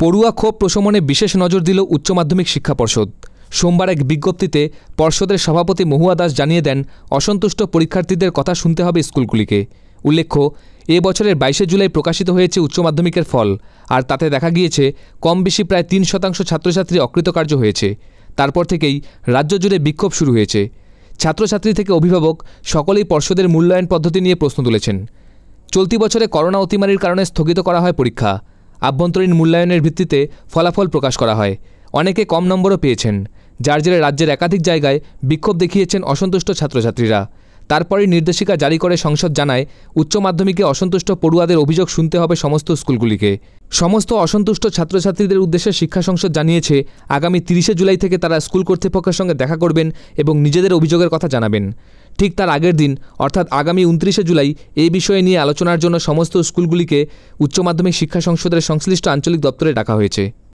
পড়ুয়া ক্ষোভ প্রশমনে বিশেষ নজর দিল উচ্চ মাধ্যমিক শিক্ষা পর্ষদ সোমবার এক বিজ্ঞপ্তিতে পর্ষদের সভাপতি মহুয়া দাস জানিয়ে দেন অসন্তুষ্ট পরীক্ষার্থীদের কথা শুনতে হবে স্কুলগুলিকে উল্লেখ্য এ বছরের বাইশে জুলাই প্রকাশিত হয়েছে উচ্চ মাধ্যমিকের ফল আর তাতে দেখা গিয়েছে কম বেশি প্রায় তিন শতাংশ ছাত্রছাত্রী অকৃতকার্য হয়েছে তারপর থেকেই রাজ্য জুড়ে বিক্ষোভ শুরু হয়েছে ছাত্রছাত্রী থেকে অভিভাবক সকলেই পর্ষদের মূল্যায়ন পদ্ধতি নিয়ে প্রশ্ন তুলেছেন চলতি বছরে করোনা অতিমারির কারণে স্থগিত করা হয় পরীক্ষা আভ্যন্তরীণ মূল্যায়নের ভিত্তিতে ফলাফল প্রকাশ করা হয় অনেকে কম নম্বরও পেয়েছেন যার জেরে রাজ্যের একাধিক জায়গায় বিক্ষোভ দেখিয়েছেন অসন্তুষ্ট ছাত্রছাত্রীরা তারপরে নির্দেশিকা জারি করে সংসদ জানায় উচ্চ মাধ্যমিকে অসন্তুষ্ট পড়ুয়াদের অভিযোগ শুনতে হবে সমস্ত স্কুলগুলিকে সমস্ত অসন্তুষ্ট ছাত্রছাত্রীদের উদ্দেশ্যে শিক্ষা সংসদ জানিয়েছে আগামী তিরিশে জুলাই থেকে তারা স্কুল কর্তৃপক্ষের সঙ্গে দেখা করবেন এবং নিজেদের অভিযোগের কথা জানাবেন ঠিক তার আগের দিন অর্থাৎ আগামী উনত্রিশে জুলাই এই বিষয়ে নিয়ে আলোচনার জন্য সমস্ত স্কুলগুলিকে উচ্চ মাধ্যমিক শিক্ষা সংসদের সংশ্লিষ্ট আঞ্চলিক দপ্তরে ডাকা হয়েছে